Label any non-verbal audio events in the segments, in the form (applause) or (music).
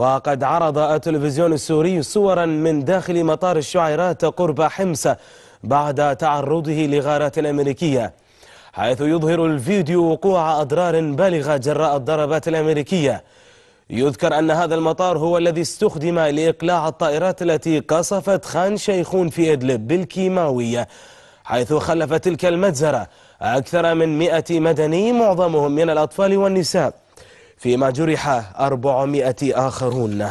وقد عرض التلفزيون السوري صورا من داخل مطار الشعيرات قرب حمص بعد تعرضه لغارات أمريكية حيث يظهر الفيديو وقوع أضرار بالغة جراء الضربات الأمريكية يذكر أن هذا المطار هو الذي استخدم لإقلاع الطائرات التي قصفت خان شيخون في إدلب بالكيماوية حيث خلف تلك المجزرة أكثر من مئة مدني معظمهم من الأطفال والنساء فيما جرح 400 آخرون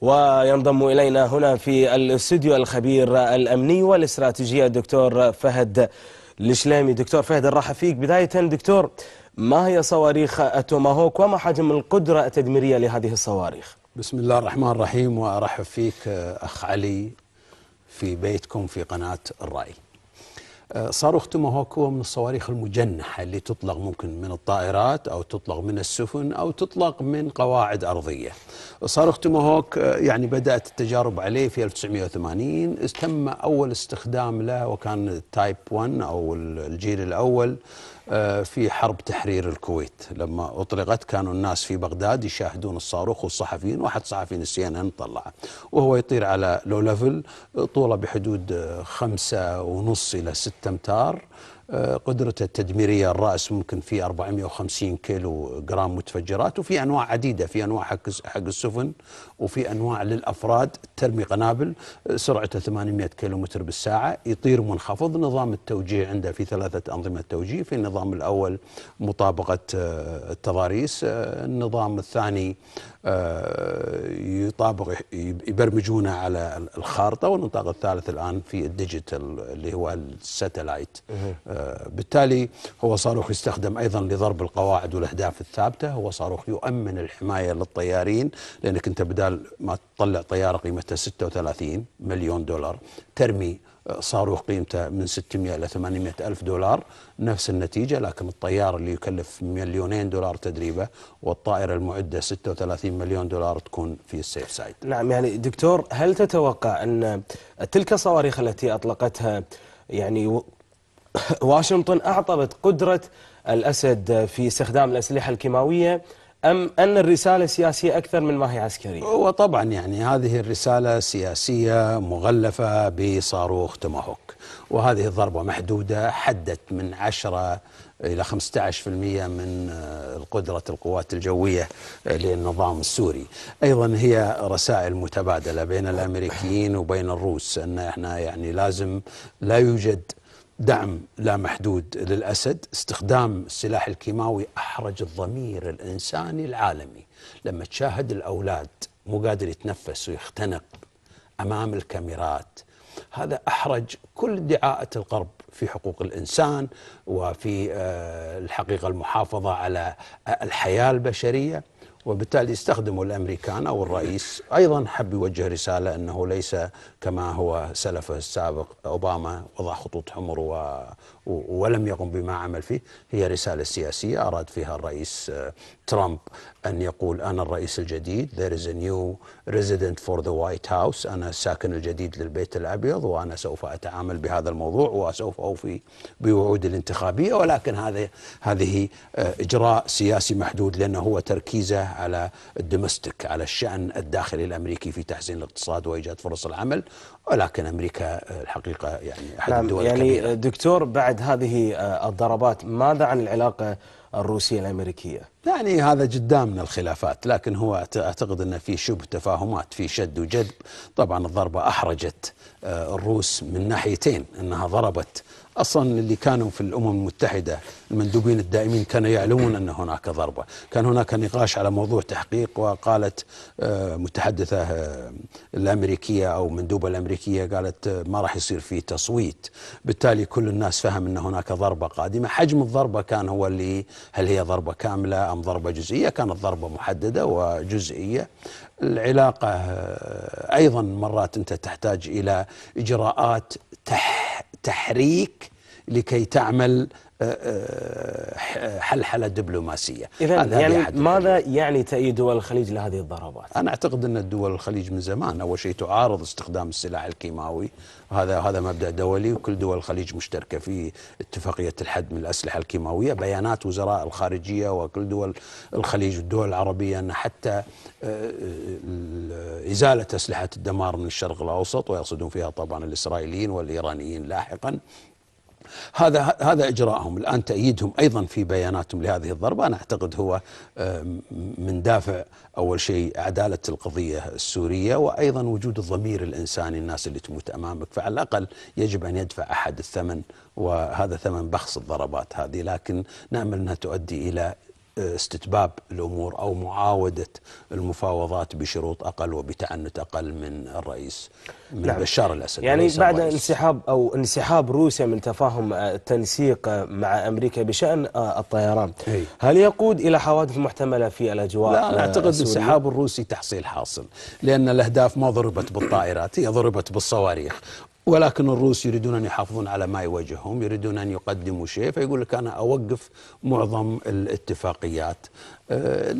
وينضم إلينا هنا في الاستوديو الخبير الأمني والاستراتيجية الدكتور فهد الشلامي دكتور فهد الراحة فيك بداية دكتور ما هي صواريخ التوماهوك وما حجم القدرة التدميرية لهذه الصواريخ بسم الله الرحمن الرحيم وأرحب فيك أخ علي في بيتكم في قناة الرأي صاروخ اختموها هو من الصواريخ المجنحة اللي تطلق ممكن من الطائرات أو تطلق من السفن أو تطلق من قواعد أرضية صاروخ توماهوك آه، يعني بدأت التجارب عليه في 1980 تم أول استخدام له وكان تايب 1 أو الجيل الأول آه، في حرب تحرير الكويت لما اطلقت كانوا الناس في بغداد يشاهدون الصاروخ والصحفيين واحد صحفي السي ان ان طلعه وهو يطير على لو ليفل طوله بحدود خمسة ونص الى ستة امتار قدرته التدميريه الراس ممكن في 450 كيلو جرام متفجرات وفي انواع عديده في انواع حق حق السفن وفي انواع للافراد ترمي قنابل آه، سرعته 800 كيلو متر بالساعه يطير منخفض نظام التوجيه عنده في ثلاثه انظمه توجيه في النظام الاول مطابقه آه، التضاريس آه، النظام الثاني يطابق يبرمجونه على الخارطه والنطاق الثالث الان في الديجيتال اللي هو الساتلايت بالتالي هو صاروخ يستخدم أيضا لضرب القواعد والأهداف الثابتة هو صاروخ يؤمن الحماية للطيارين لأنك أنت بدال ما تطلع طيارة قيمتها 36 مليون دولار ترمي صاروخ قيمته من 600 إلى 800 ألف دولار نفس النتيجة لكن الطيار اللي يكلف مليونين دولار تدريبه والطائرة المعدة 36 مليون دولار تكون في السيف سايد نعم يعني دكتور هل تتوقع أن تلك الصواريخ التي أطلقتها يعني (coughs) واشنطن أعطبت قدرة الأسد في استخدام الأسلحة الكيماوية أم أن الرسالة سياسية أكثر من ما هي عسكرية؟ وطبعا يعني هذه الرسالة سياسية مغلفة بصاروخ تماهوك وهذه الضربة محدودة حدت من 10 إلى 15% من آه، قدرة القوات الجوية للنظام السوري أيضا هي رسائل متبادلة بين الأمريكيين وبين الروس أن احنا يعني لازم لا يوجد دعم لا محدود للأسد استخدام السلاح الكيماوي أحرج الضمير الإنساني العالمي لما تشاهد الأولاد مو قادر يتنفس ويختنق أمام الكاميرات هذا أحرج كل دعاءة الغرب في حقوق الإنسان وفي آه، الحقيقة المحافظة على الحياة البشرية وبالتالي استخدموا الامريكان او الرئيس ايضا حب يوجه رساله انه ليس كما هو سلفه السابق اوباما وضع خطوط حمر و... ولم يقم بما عمل فيه هي رساله سياسيه اراد فيها الرئيس آه، ترامب ان يقول انا الرئيس الجديد there is a new resident for the white house انا الساكن الجديد للبيت الابيض وانا سوف اتعامل بهذا الموضوع وسوف اوفي بوعود الانتخابيه ولكن هذه هذه آه، اجراء سياسي محدود لانه هو تركيزه على الدومستيك على الشأن الداخلي الأمريكي في تحسين الاقتصاد وإيجاد فرص العمل ولكن أمريكا الحقيقة يعني أحد نعم الدول يعني الكبيرة. دكتور بعد هذه الضربات ماذا عن العلاقة الروسية الأمريكية؟ يعني هذا قدامنا الخلافات لكن هو اعتقد انه في شبه تفاهمات في شد وجذب طبعا الضربه احرجت آه، الروس من ناحيتين انها ضربت اصلا اللي كانوا في الامم المتحده المندوبين الدائمين كانوا يعلمون ان هناك ضربه، كان هناك نقاش على موضوع تحقيق وقالت آه، متحدثه آه، الامريكيه او مندوبه الامريكيه قالت ما راح يصير في تصويت، بالتالي كل الناس فهم ان هناك ضربه قادمه، حجم الضربه كان هو اللي هل هي ضربه كامله أم ضربة جزئية كانت ضربة محددة وجزئية العلاقة آه، أيضا مرات أنت تحتاج إلى إجراءات تح تحريك لكي تعمل آه، آه، حلحلة دبلوماسية إذا يعني ماذا يعني تأييد دول الخليج لهذه الضربات؟ أنا أعتقد أن دول الخليج من زمان أول شيء تعارض استخدام السلاح الكيماوي هذا هذا مبدأ دولي وكل دول الخليج مشتركة في اتفاقية الحد من الأسلحة الكيماوية بيانات وزراء الخارجية وكل دول الخليج والدول العربية أن حتى آه، إزالة أسلحة الدمار من الشرق الأوسط ويقصدون فيها طبعا الإسرائيليين والإيرانيين لاحقا هذا هذا اجراءهم الان تأييدهم ايضا في بياناتهم لهذه الضربه انا اعتقد هو آه، من دافع اول شيء عداله القضيه السوريه وايضا وجود الضمير الانساني الناس اللي تموت امامك فعلى الاقل يجب ان يدفع احد الثمن وهذا ثمن بخس الضربات هذه لكن نامل انها تؤدي الى استتباب الامور او معاوده المفاوضات بشروط اقل وبتعنت اقل من الرئيس من نعم. بشار الاسد يعني بعد الرئيس. انسحاب او انسحاب روسيا من تفاهم آه، التنسيق آه، مع امريكا بشان آه، الطيران هي. هل يقود الى حوادث محتمله في الاجواء لا انا اعتقد انسحاب الروسي تحصيل حاصل لان الاهداف ما ضربت بالطائرات هي ضربت بالصواريخ ولكن الروس يريدون ان يحافظون على ما يواجههم، يريدون ان يقدموا شيء فيقول لك انا اوقف معظم الاتفاقيات. آه،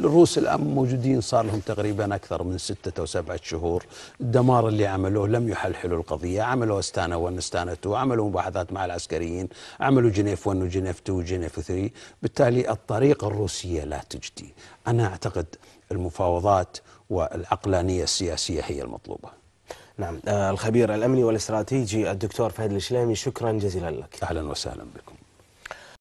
الروس الان موجودين صار لهم تقريبا اكثر من ستة او سبعة شهور، الدمار اللي عملوه لم يحلحلوا القضيه، عملوا استانوا 2، عملوا مباحثات مع العسكريين، عملوا جنيف 1 وجنيف 2 وجنيف 3، بالتالي الطريقه الروسيه لا تجدي، انا اعتقد المفاوضات والعقلانيه السياسيه هي المطلوبه. نعم آه، الخبير الأمني والاستراتيجي الدكتور فهد الشلامي شكرا جزيلا لك أهلا وسهلا بكم